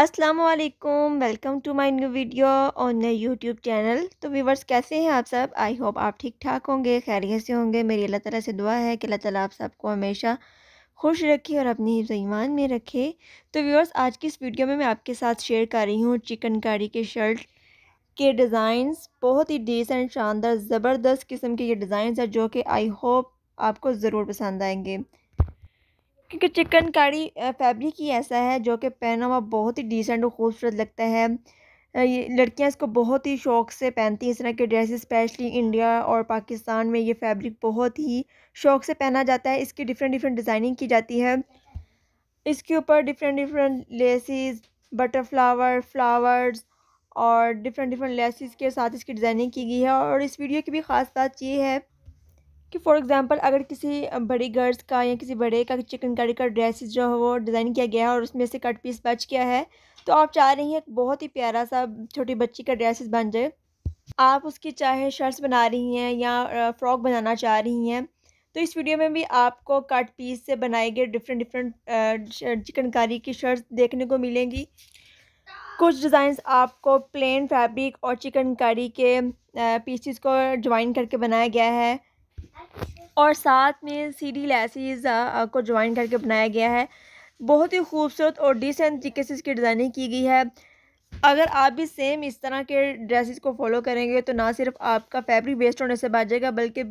असलकुम welcome to my new video on नए YouTube channel तो व्यूवर्स कैसे हैं आप सब आई होप आप ठीक ठाक होंगे खैरियत से होंगे मेरी अल्लाह ताला से दुआ है कि अल्लाह ताला आप सबको हमेशा खुश रखे और अपनी ईमान में रखे तो व्यूवर्स आज की इस वीडियो में मैं आपके साथ शेयर कर रही हूँ चिकनकारी के शर्ट के डिज़ाइंस बहुत ही डिसेंट शानदार ज़बरदस्त किस्म के ये डिज़ाइंस हैं जो कि आई होप आपको ज़रूर पसंद आएंगे क्योंकि चिकनकारी फैब्रिक ही ऐसा है जो कि पहना हुआ बहुत ही डिसेंट और खूबसूरत लगता है ये लड़कियां इसको बहुत ही शौक से पहनती हैं इस तरह के ड्रेसेस स्पेशली इंडिया और पाकिस्तान में ये फैब्रिक बहुत ही शौक से पहना जाता है इसकी डिफरेंट डिफरेंट डिज़ाइनिंग की जाती है इसके ऊपर different different laces butter flower flowers और डिफरेंट डिफरेंट लेसिस के साथ इसकी डिज़ाइनिंग की गई है और इस वीडियो की भी ख़ास बात ये है कि फॉर एग्ज़ाम्पल अगर किसी बड़ी गर्ल्स का या किसी बड़े का चिकनकारी का ड्रेस जो है वो डिज़ाइन किया गया है और उसमें से कट पीस बच गया है तो आप चाह रही हैं एक बहुत ही प्यारा सा छोटी बच्ची का ड्रेसेस बन जाए आप उसकी चाहे शर्ट्स बना रही हैं या फ्रॉक बनाना चाह रही हैं तो इस वीडियो में भी आपको कट पीस से बनाए गए डिफरेंट डिफरेंट चिकनकारी की शर्ट्स देखने को मिलेंगी कुछ डिज़ाइंस आपको प्लेन फैब्रिक और चिकनकारी के पीसीस को ज्वाइन करके बनाया गया है और साथ में सी डी लैसीज को ज्वाइन करके बनाया गया है बहुत ही खूबसूरत और डिसेंट तरीके से इसकी डिज़ाइनिंग की गई है अगर आप भी सेम इस तरह के ड्रेसेस को फॉलो करेंगे तो ना सिर्फ आपका फैब्रिक वेस्ट होने से बच जाएगा बल्कि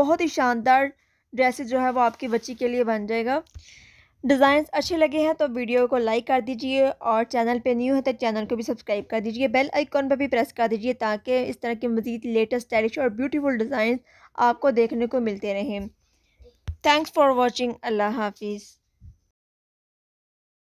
बहुत ही शानदार ड्रेसेस जो है वो आपकी बच्ची के लिए बन जाएगा डिज़ाइन अच्छे लगे हैं तो वीडियो को लाइक कर दीजिए और चैनल पे न्यू है तो चैनल को भी सब्सक्राइब कर दीजिए बेल आइकॉन पर भी प्रेस कर दीजिए ताकि इस तरह के मज़ीद लेटेस्ट स्टाइलिश और ब्यूटीफुल डिज़ाइन आपको देखने को मिलते रहें थैंक्स फॉर वॉचिंग अल्लाह हाफिज़